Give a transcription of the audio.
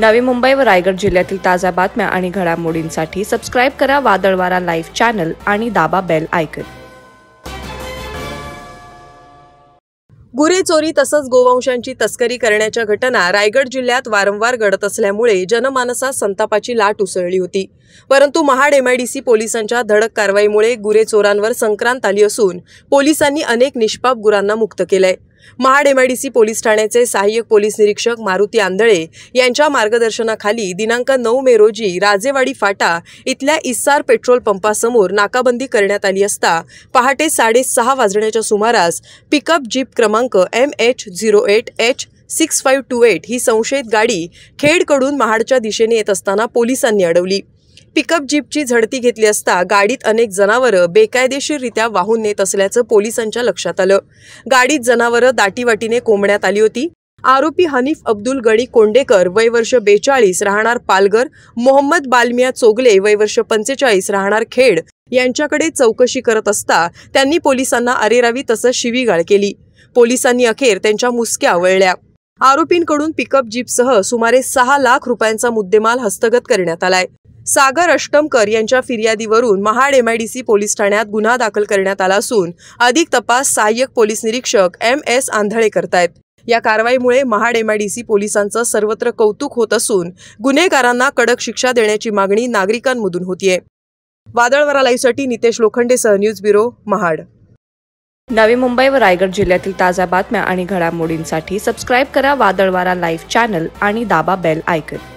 नवी मुंबई व रायगड जिल्ह्यातील ताज्या बातम्या आणि घडामोडींसाठी सबस्क्राईब करा वादळवारा लाईव्ह चॅनल आणि दाबा बेल आयकन चोरी तसंच गोवंशांची तस्करी करण्याच्या घटना रायगड जिल्ह्यात वारंवार घडत असल्यामुळे जनमानसात संतापाची लाट उसळली होती परंतु महाड एमआयडीसी पोलिसांच्या धडक कारवाईमुळे चोरांवर संक्रांत आली असून पोलिसांनी अनेक निष्पाप गुरांना मुक्त केलंय महाड सी पोलीस ठाण्याचे सहाय्यक पोलीस निरीक्षक मारुती आंधळे यांच्या मार्गदर्शनाखाली दिनांक नऊ मे रोजी राजेवाडी फाटा इथल्या इस्सार पेट्रोल पंपासमोर नाकाबंदी करण्यात आली असता पहाटे साडेसहा वाजण्याच्या सुमारास पिकअप जीप क्रमांक M H zero eight H six five two eight ही संशयित गाडी खेडकडून महाडच्या दिशेने येत असताना पोलिसांनी अडवली पिकअप जीपची झडती घेतली असता गाडीत अनेक जनावरं बेकायदेशीररित्या वाहून नेत असल्याचं पोलिसांच्या लक्षात आलं गाडीत जनावरं दाटीवाटीने कोंबण्यात आली होती आरोपी हनीफ अब्दुल गडी कोंडेकर वय वर्ष बेचाळीस राहणार पालघर मोहम्मद बालमिया चोगले वय वर्ष पंचेचाळीस राहणार खेड यांच्याकडे चौकशी करत असता त्यांनी पोलिसांना अरेरावी तसंच शिवीगाळ केली पोलिसांनी अखेर त्यांच्या मुसक्या आवळल्या आरोपींकडून पिकअप जीपसह सुमारे सहा लाख रुपयांचा मुद्देमाल हस्तगत करण्यात आलाय सागर अष्टमकर यांच्या फिर्यादीवरून महाड एमआयडीसी पोलीस ठाण्यात गुन्हा दाखल करण्यात आला असून अधिक तपास सहाय्यक पोलीस निरीक्षक एम एस आंधळे करतायत या कारवाईमुळे महाड एमआयडीसी पोलिसांचं सर्वत्र कौतुक होत असून गुन्हेगारांना कडक शिक्षा देण्याची मागणी नागरिकांमधून होतीये वादळवरा लाईव्हसाठी नितेश लोखंडे सह न्यूज ब्युरो महाड नवी मुंबई व रायगड जिल्ह्यातील ताज्या बातम्या आणि घडामोडींसाठी सबस्क्राईब करा वादळवारा लाईव्ह चॅनल आणि दाबा बेल आयकन